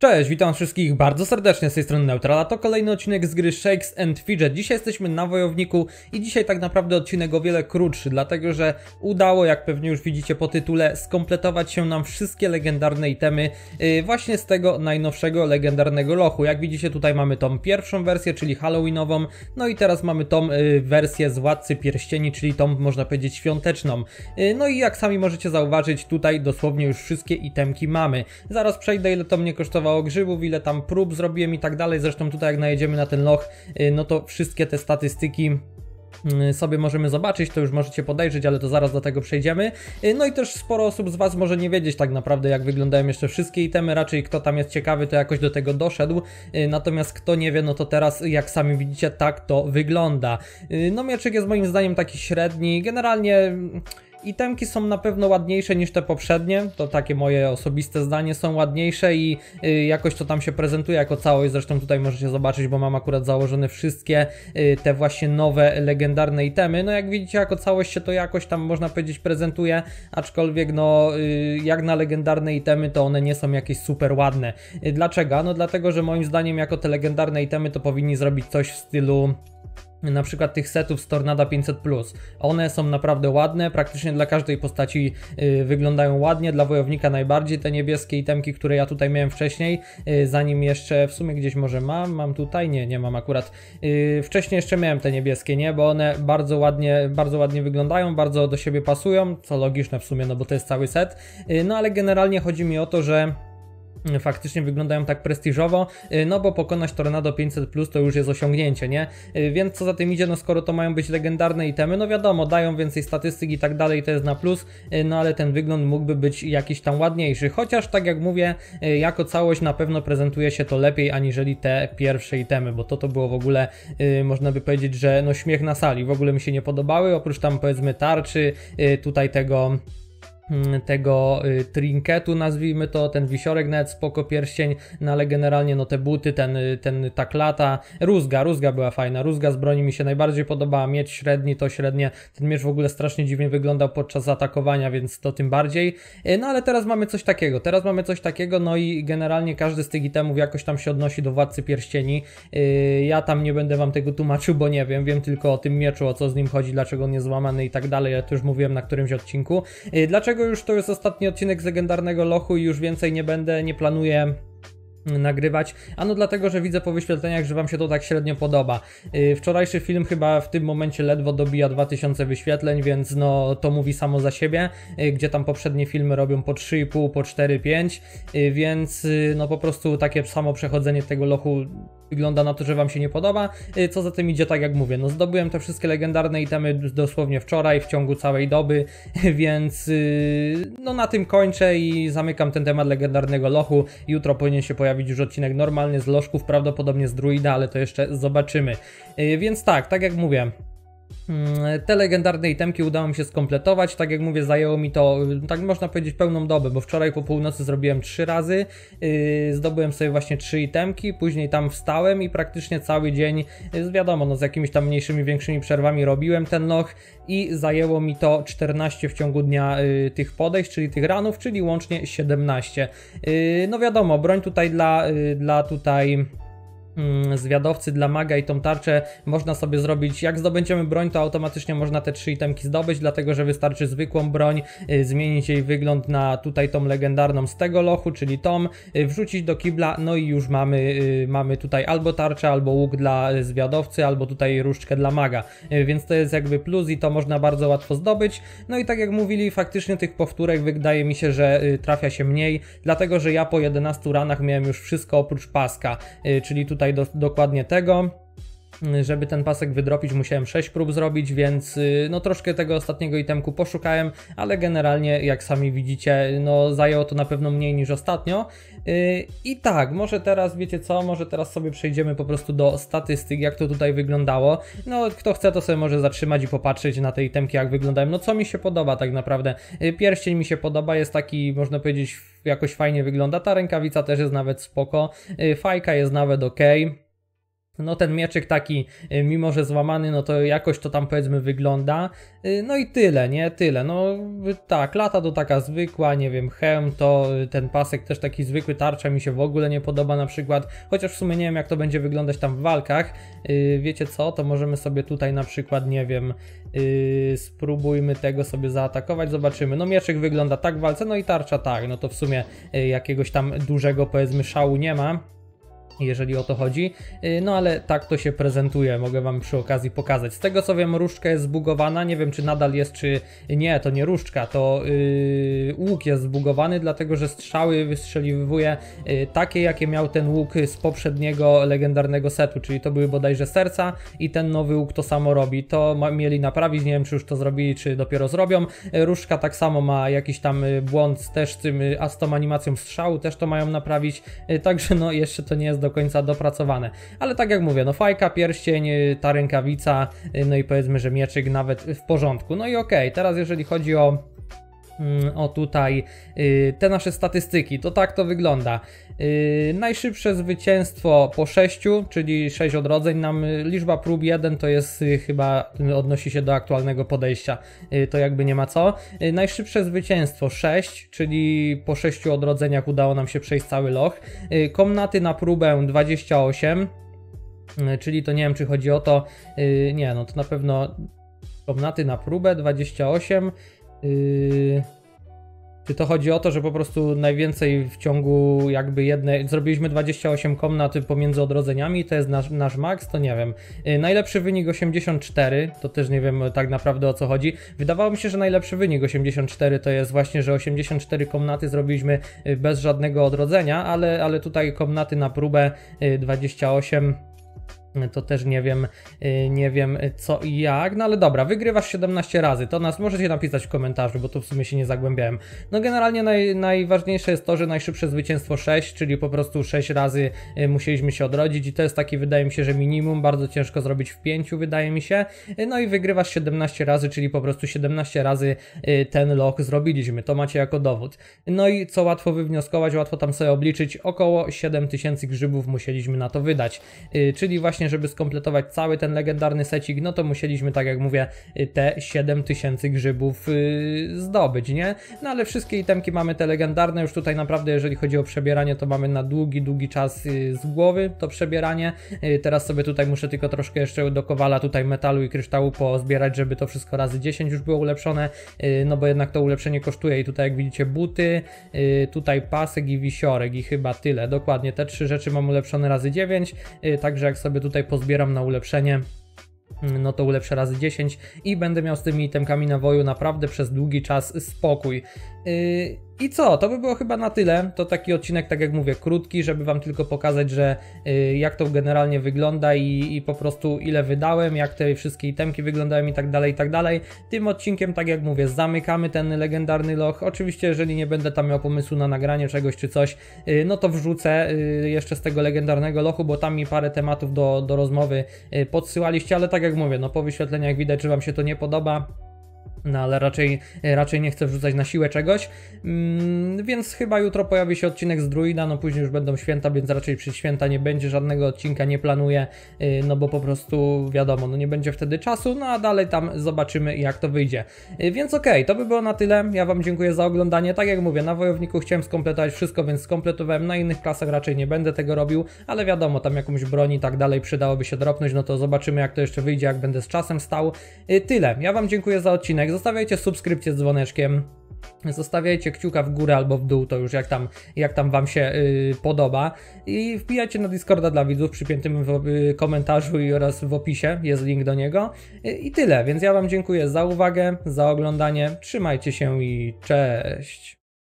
Cześć, witam wszystkich bardzo serdecznie z tej strony Neutrala. To kolejny odcinek z gry Shakes and Fidget. Dzisiaj jesteśmy na Wojowniku i dzisiaj tak naprawdę odcinek o wiele krótszy, dlatego że udało, jak pewnie już widzicie po tytule, skompletować się nam wszystkie legendarne itemy yy, właśnie z tego najnowszego legendarnego lochu. Jak widzicie tutaj mamy tą pierwszą wersję, czyli halloweenową, no i teraz mamy tą yy, wersję z Władcy Pierścieni, czyli tą można powiedzieć świąteczną. Yy, no i jak sami możecie zauważyć tutaj dosłownie już wszystkie itemki mamy. Zaraz przejdę ile to mnie kosztowało kawałek grzybów, ile tam prób zrobiłem i tak dalej. Zresztą tutaj jak najedziemy na ten loch, y, no to wszystkie te statystyki y, sobie możemy zobaczyć, to już możecie podejrzeć, ale to zaraz do tego przejdziemy. Y, no i też sporo osób z Was może nie wiedzieć tak naprawdę, jak wyglądają jeszcze wszystkie itemy, raczej kto tam jest ciekawy, to jakoś do tego doszedł, natomiast kto nie wie, no to teraz, jak sami widzicie, tak to wygląda. No mieczek jest moim zdaniem taki średni, generalnie... Itemki są na pewno ładniejsze niż te poprzednie, to takie moje osobiste zdanie są ładniejsze i y, jakoś to tam się prezentuje jako całość, zresztą tutaj możecie zobaczyć, bo mam akurat założone wszystkie y, te właśnie nowe, legendarne itemy. No jak widzicie, jako całość się to jakoś tam można powiedzieć prezentuje, aczkolwiek no y, jak na legendarne itemy to one nie są jakieś super ładne. Dlaczego? No dlatego, że moim zdaniem jako te legendarne itemy to powinni zrobić coś w stylu na przykład tych setów z Tornada 500+. One są naprawdę ładne, praktycznie dla każdej postaci y, wyglądają ładnie, dla wojownika najbardziej te niebieskie itemki, które ja tutaj miałem wcześniej, y, zanim jeszcze, w sumie gdzieś może mam, mam tutaj, nie, nie mam akurat. Y, wcześniej jeszcze miałem te niebieskie, nie, bo one bardzo ładnie, bardzo ładnie wyglądają, bardzo do siebie pasują, co logiczne w sumie, no bo to jest cały set. no ale generalnie chodzi mi o to, że faktycznie wyglądają tak prestiżowo, y, no bo pokonać Tornado 500 Plus to już jest osiągnięcie, nie? Y, więc co za tym idzie, no skoro to mają być legendarne itemy, no wiadomo, dają więcej statystyk i tak dalej, to jest na plus, y, no ale ten wygląd mógłby być jakiś tam ładniejszy, chociaż tak jak mówię, jako całość na pewno prezentuje się to lepiej aniżeli te pierwsze itemy, bo to to było w ogóle, można by powiedzieć, że no śmiech na sali, w ogóle mi się nie podobały, oprócz tam powiedzmy tarczy, tutaj tego Mm, tego y, trinketu, nazwijmy to, ten wisiorek nawet spoko pierścień, no ale generalnie no te buty, ten, y, ten ta klata, rózga, rózga była fajna, rózga z broni mi się najbardziej podobała, miecz średni to średnie, ten miecz w ogóle strasznie dziwnie wyglądał podczas atakowania, więc to tym bardziej, y, no ale teraz mamy coś takiego, teraz mamy coś takiego, no i generalnie każdy z tych itemów jakoś tam się odnosi do Władcy Pierścieni, ja tam nie będę wam tego tłumaczył, bo nie wiem, wiem tylko o tym mieczu, o co z nim chodzi, dlaczego on jest złamany i tak dalej, ja to już mówiłem na którymś odcinku, dlaczego tego już to jest ostatni odcinek z legendarnego lochu i już więcej nie będę, nie planuję nagrywać. Ano dlatego, że widzę po wyświetleniach, że Wam się to tak średnio podoba. Yy, wczorajszy film chyba w tym momencie ledwo dobija 2000 wyświetleń, więc no to mówi samo za siebie, yy, gdzie tam poprzednie filmy robią po 3,5, po 4,5, yy, więc y, no po prostu takie samo przechodzenie tego lochu Wygląda na to, że Wam się nie podoba. Y, co za tym idzie, tak jak mówię, no zdobyłem te wszystkie legendarne itemy dosłownie wczoraj, w ciągu całej doby, więc y, no na tym kończę i zamykam ten temat legendarnego lochu. Jutro powinien się pojawić już odcinek normalny z lożków, prawdopodobnie z druida, ale to jeszcze zobaczymy. Y, więc tak, tak jak mówię, Mm, te legendarne itemki udało mi się skompletować. Tak jak mówię, zajęło mi to, y, tak można powiedzieć, pełną dobę, bo wczoraj po północy zrobiłem trzy razy. Y, zdobyłem sobie właśnie trzy itemki, później tam wstałem i praktycznie cały dzień, y, wiadomo, no, z jakimiś tam mniejszymi, większymi przerwami robiłem ten loch i zajęło mi to 14 w ciągu dnia tych podejść, czyli tych ranów, czyli łącznie 17. no wiadomo, broń tutaj dla, dla tutaj. Mm, zwiadowcy dla maga i tą tarczę można sobie zrobić, jak zdobędziemy broń, to automatycznie można te trzy itemki zdobyć, dlatego że wystarczy zwykłą broń, y, zmienić jej wygląd na tutaj tą legendarną z tego lochu, czyli tom, y, wrzucić do kibla, no i już mamy, y, mamy tutaj albo tarczę, albo łuk dla zwiadowcy, albo tutaj różdżkę dla maga, więc to jest jakby plus i to można bardzo łatwo zdobyć, no i tak jak mówili, faktycznie tych powtórek wydaje mi się, że trafia się mniej, dlatego że ja po 11 ranach miałem już wszystko oprócz paska, czyli tutaj tutaj do, dokładnie tego żeby ten pasek wydropić musiałem 6 prób zrobić, więc y, no troszkę tego ostatniego itemku poszukałem, ale generalnie jak sami widzicie, no zajęło to na pewno mniej niż ostatnio. Y, I tak, może teraz wiecie co, może teraz sobie przejdziemy po prostu do statystyk, jak to tutaj wyglądało. No kto chce to sobie może zatrzymać i popatrzeć na te itemki jak wyglądają. No co mi się podoba tak naprawdę? Y, pierścień mi się podoba, jest taki można powiedzieć jakoś fajnie wygląda, ta rękawica też jest nawet spoko, fajka jest nawet ok no ten mieczyk taki, y, mimo że złamany, no to jakoś to tam powiedzmy wygląda. Y, no i tyle, nie? Tyle. No y, tak, lata to taka zwykła, nie wiem, hełm to ten pasek też taki zwykły, tarcza mi się w ogóle nie podoba na przykład. Chociaż w sumie nie wiem jak to będzie wyglądać tam w walkach. Wiecie co? To możemy sobie tutaj na przykład, nie wiem, spróbujmy tego sobie zaatakować, zobaczymy. No mieczyk wygląda tak w walce, no i tarcza tak. No to w sumie jakiegoś tam dużego powiedzmy szału nie ma jeżeli o to chodzi. Y, no ale tak to się prezentuje, mogę Wam przy okazji pokazać. Z tego co wiem, różdżka jest zbugowana, nie wiem czy nadal jest, czy nie, to nie różdżka, to yy, łuk jest zbugowany, dlatego że strzały wystrzeliwuje yy, takie, jakie miał ten łuk z poprzedniego legendarnego setu, czyli to były bodajże serca i ten nowy łuk to samo robi. To ma, mieli naprawić, nie wiem czy już to zrobili, czy dopiero zrobią. Y, różdżka tak samo ma jakiś tam y, błąd też z tym, a z tą animacją strzału też to mają naprawić, także no jeszcze to nie jest do do końca dopracowane. Ale tak jak mówię, no fajka, pierścień, y, ta rękawica, y, no i powiedzmy, że mieczyk nawet w porządku. No i okej, okay, teraz jeżeli chodzi o Mm, o tutaj y, te nasze statystyki, to tak to wygląda. Y, najszybsze zwycięstwo po 6, czyli 6 odrodzeń, nam y, liczba prób 1 to jest chyba odnosi się do aktualnego podejścia, to jakby nie ma co. Najszybsze zwycięstwo 6, czyli po 6 odrodzeniach udało nam się przejść cały loch. Komnaty na próbę 28. Czyli to nie wiem, czy chodzi o to. Nie, no to na pewno komnaty na próbę 28. Yy, czy to chodzi o to, że po prostu najwięcej w ciągu jakby jednej. Zrobiliśmy 28 komnat pomiędzy odrodzeniami, to jest nasz, nasz max, to nie wiem. Yy, najlepszy wynik 84, to też nie wiem e, tak naprawdę o co chodzi. Wydawało mi się, że najlepszy wynik 84 to jest właśnie, że 84 komnaty zrobiliśmy e, bez żadnego odrodzenia, ale, ale tutaj komnaty na próbę 28 e, to też nie wiem, y, nie wiem co i jak, no ale dobra, wygrywasz 17 razy, to nas możecie napisać w komentarzu, bo tu w sumie się nie zagłębiałem. No generalnie naj, najważniejsze jest to, że najszybsze zwycięstwo 6, czyli po prostu 6 razy y, musieliśmy się odrodzić i to jest taki wydaje mi się, że minimum, bardzo ciężko zrobić w 5 wydaje mi się, y, no i wygrywasz 17 razy, czyli po prostu 17 razy ten lock zrobiliśmy, to macie jako dowód. No i co łatwo wywnioskować, łatwo tam sobie obliczyć, około 7000 grzybów musieliśmy na to wydać, czyli właśnie właśnie, żeby skompletować cały ten legendarny secik, no to musieliśmy, tak jak mówię, y, te 7000 grzybów y, zdobyć, nie? No ale wszystkie itemki mamy te legendarne, już tutaj naprawdę, jeżeli chodzi o przebieranie, to mamy na długi, długi czas y, z głowy to przebieranie. Teraz sobie tutaj muszę tylko troszkę jeszcze do kowala tutaj metalu i kryształu pozbierać, żeby to wszystko razy 10 już było ulepszone, no bo jednak to ulepszenie kosztuje i tutaj jak widzicie buty, tutaj pasek i wisiorek i chyba tyle. Dokładnie te trzy rzeczy mam ulepszone razy 9, także jak sobie tutaj tutaj pozbieram na ulepszenie, mm, no to ulepszę razy 10 i będę miał z tymi itemkami woju naprawdę przez długi czas spokój. Yy, i co, to by było chyba na tyle. To taki odcinek, tak jak mówię, krótki, żeby Wam tylko pokazać, że y, jak to generalnie wygląda i, i, po prostu ile wydałem, jak te wszystkie itemki wyglądają i tak dalej, i tak dalej. Tym odcinkiem, tak jak mówię, zamykamy ten legendarny loch. Oczywiście, jeżeli nie będę tam miał pomysłu na nagranie czegoś czy coś, y, no to wrzucę y, jeszcze z tego legendarnego lochu, bo tam mi parę tematów do, do rozmowy podsyłaliście, ale tak jak mówię, no po wyświetleniach widać, że Wam się to nie podoba no ale raczej, raczej nie chcę wrzucać na siłę czegoś, mm, więc chyba jutro pojawi się odcinek z Druida, no później już będą święta, więc raczej przy święta nie będzie żadnego odcinka, nie planuję, yy, no bo po prostu wiadomo, no nie będzie wtedy czasu, no a dalej tam zobaczymy jak to wyjdzie. Yy, więc okej, okay, to by było na tyle, ja Wam dziękuję za oglądanie, tak jak mówię, na Wojowniku chciałem skompletować wszystko, więc skompletowałem, na innych klasach raczej nie będę tego robił, ale wiadomo, tam jakąś broni i tak dalej przydałoby się dropnąć, no to zobaczymy jak to jeszcze wyjdzie, jak będę z czasem stał. Yy, tyle, ja Wam dziękuję za odcinek, zostawiajcie subskrypcję z dzwoneczkiem. Zostawiajcie kciuka w górę albo w dół, to już jak tam, jak tam Wam się yy, podoba. I wpijajcie na Discorda dla widzów przypiętym w yy, komentarzu i oraz w opisie, jest link do niego. Yy, I tyle, więc ja Wam dziękuję za uwagę, za oglądanie. Trzymajcie się i cześć!